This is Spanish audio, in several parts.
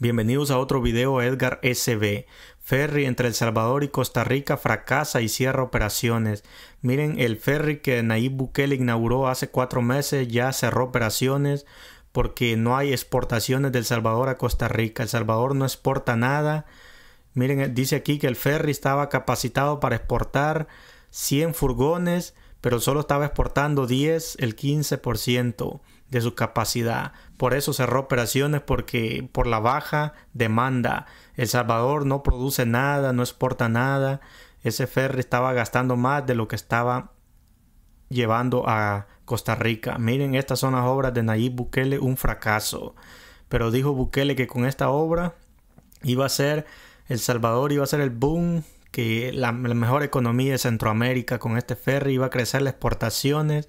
Bienvenidos a otro video Edgar SB. Ferry entre El Salvador y Costa Rica fracasa y cierra operaciones. Miren, el ferry que Nayib Bukele inauguró hace cuatro meses ya cerró operaciones porque no hay exportaciones del Salvador a Costa Rica. El Salvador no exporta nada. Miren, eh, dice aquí que el ferry estaba capacitado para exportar 100 furgones, pero solo estaba exportando 10, el 15% de su capacidad. Por eso cerró operaciones porque por la baja demanda. El Salvador no produce nada, no exporta nada. Ese ferry estaba gastando más de lo que estaba llevando a Costa Rica. Miren, estas son las obras de Nayib Bukele, un fracaso. Pero dijo Bukele que con esta obra iba a ser El Salvador, iba a ser el boom, que la, mejor economía de Centroamérica con este ferry iba a crecer las exportaciones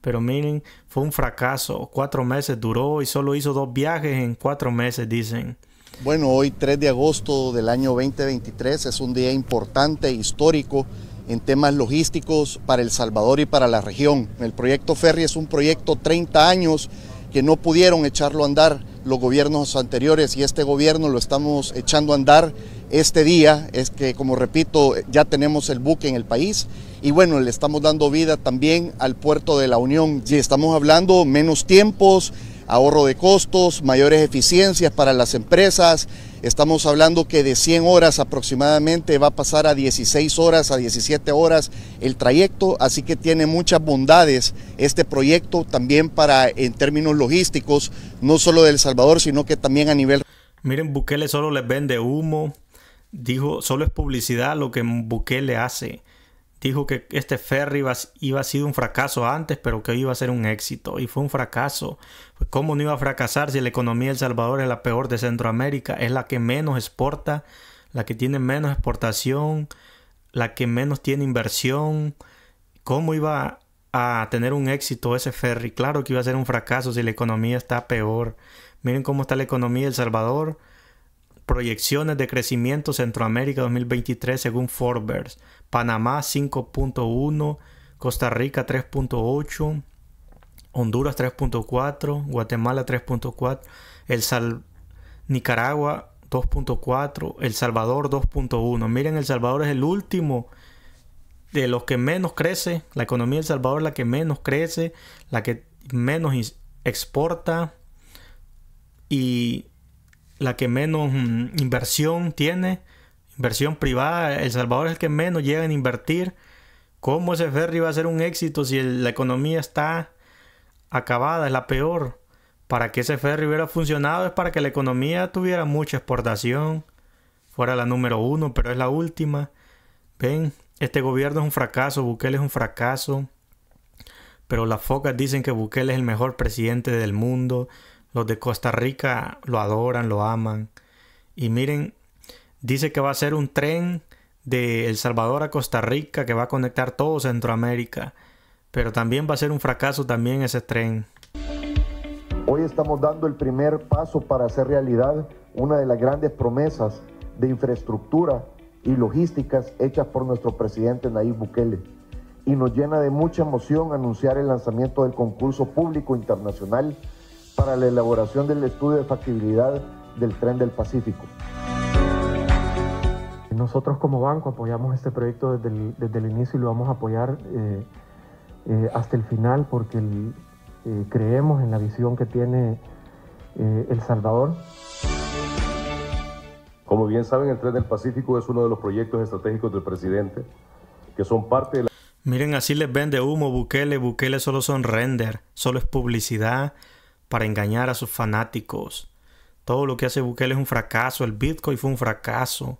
pero miren, fue un fracaso. Cuatro meses duró y solo hizo dos viajes en cuatro meses, dicen. Bueno, hoy 3 de agosto del año 2023 es un día importante, e histórico, en temas logísticos para El Salvador y para la región. El proyecto Ferry es un proyecto 30 años que no pudieron echarlo a andar los gobiernos anteriores y este gobierno lo estamos echando a andar este día. Es que, como repito, ya tenemos el buque en el país y bueno, le estamos dando vida también al puerto de la Unión. Y estamos hablando menos tiempos, ahorro de costos, mayores eficiencias para las empresas. Estamos hablando que de 100 horas aproximadamente va a pasar a 16 horas, a 17 horas el trayecto, así que tiene muchas bondades este proyecto también para en términos logísticos, no solo del El Salvador, sino que también a nivel... Miren, buquele solo les vende humo, dijo, solo es publicidad lo que buquele hace dijo que este ferry iba, a ser un fracaso antes, pero que iba a ser un éxito. Y fue un fracaso. Pues, ¿Cómo no iba a fracasar si la economía de El Salvador es la peor de Centroamérica? Es la que menos exporta, la que tiene menos exportación, la que menos tiene inversión. ¿Cómo iba a tener un éxito ese ferry? Claro que iba a ser un fracaso si la economía está peor. Miren cómo está la economía de El Salvador Proyecciones de crecimiento Centroamérica 2023 según Forbes. Panamá 5.1, Costa Rica 3.8, Honduras 3.4, Guatemala 3.4, El Nicaragua 2.4, El Salvador 2.1. Miren, El Salvador es el último de los que menos crece. La economía del El Salvador es la que menos crece, la que menos exporta y la que menos mm, inversión tiene, inversión privada. El Salvador es el que menos llega a invertir. ¿Cómo ese ferry va a ser un éxito si la economía está acabada? Es la peor. Para que ese ferry hubiera funcionado es para que la economía tuviera mucha exportación. Fuera la número uno, pero es la última. Ven, este gobierno es un fracaso, Bukele es un fracaso. Pero las focas dicen que Bukele es el mejor presidente del mundo. Los de Costa Rica lo adoran, lo aman. Y miren, dice que va a ser un tren de El Salvador a Costa Rica que va a conectar todo Centroamérica. Pero también va a ser un fracaso también ese tren. Hoy estamos dando el primer paso para hacer realidad una de las grandes promesas de infraestructura y logísticas hechas por nuestro presidente Nayib Bukele. Y nos llena de mucha emoción anunciar el lanzamiento del concurso público internacional para la elaboración del estudio de factibilidad del tren del Pacífico. Nosotros como banco apoyamos este proyecto desde el, inicio y lo vamos a apoyar eh, eh, hasta el final porque eh, creemos en la visión que tiene El Salvador. Como bien saben, el Tren del Pacífico es uno de los proyectos estratégicos del presidente, que son parte de la... Miren, así les vende humo, Bukele, Bukele solo son render, solo es publicidad, para engañar a sus fanáticos. Todo lo que hace Bukele es un fracaso, el Bitcoin fue un fracaso.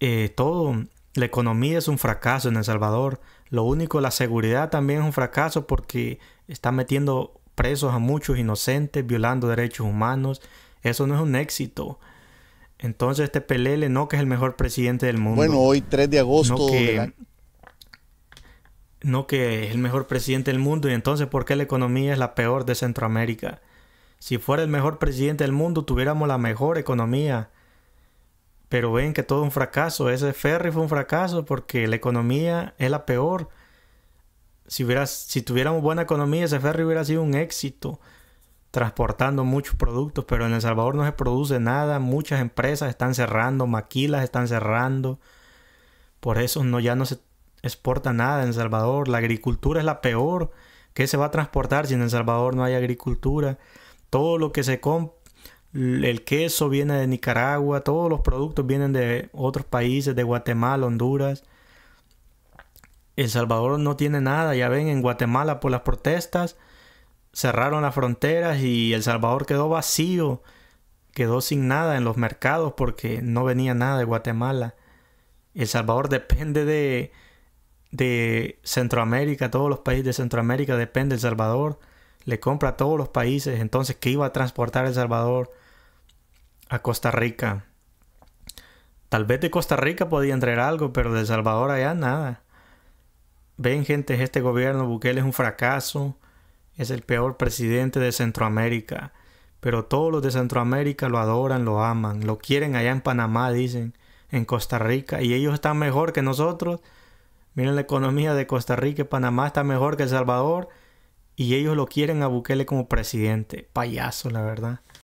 Eh, todo, la economía es un fracaso en El Salvador. Lo único, la seguridad también es un fracaso porque está metiendo presos a muchos inocentes, violando derechos humanos. Eso no es un éxito. Entonces este Pelele no que es el mejor presidente del mundo. Bueno, hoy 3 de agosto no que es el mejor presidente del mundo y entonces por qué la economía es la peor de Centroamérica. Si fuera el mejor presidente del mundo tuviéramos la mejor economía. Pero ven que todo un fracaso, ese ferry fue un fracaso porque la economía es la peor. Si, hubiera, si tuviéramos buena economía, ese ferry hubiera sido un éxito, transportando muchos productos, pero en El Salvador no se produce nada, muchas empresas están cerrando, maquilas están cerrando. Por eso no, ya no se exporta nada en El Salvador, la agricultura es la peor. ¿Qué se va a transportar si en El Salvador no hay agricultura? Todo lo que se compra, el queso viene de Nicaragua, todos los productos vienen de otros países, de Guatemala, Honduras. El Salvador no tiene nada, ya ven, en Guatemala por las protestas cerraron las fronteras y El Salvador quedó vacío, quedó sin nada en los mercados porque no venía nada de Guatemala. El Salvador depende de de Centroamérica, todos los países de Centroamérica dependen de El Salvador, le compra a todos los países, entonces ¿qué iba a transportar El Salvador a Costa Rica? Tal vez de Costa Rica podía entrar algo, pero de El Salvador allá nada. Ven gente, este gobierno Bukele es un fracaso, es el peor presidente de Centroamérica, pero todos los de Centroamérica lo adoran, lo aman, lo quieren allá en Panamá, dicen, en Costa Rica, y ellos están mejor que nosotros Miren la economía de Costa Rica y Panamá está mejor que El Salvador y ellos lo quieren a Bukele como presidente. Payaso, la verdad.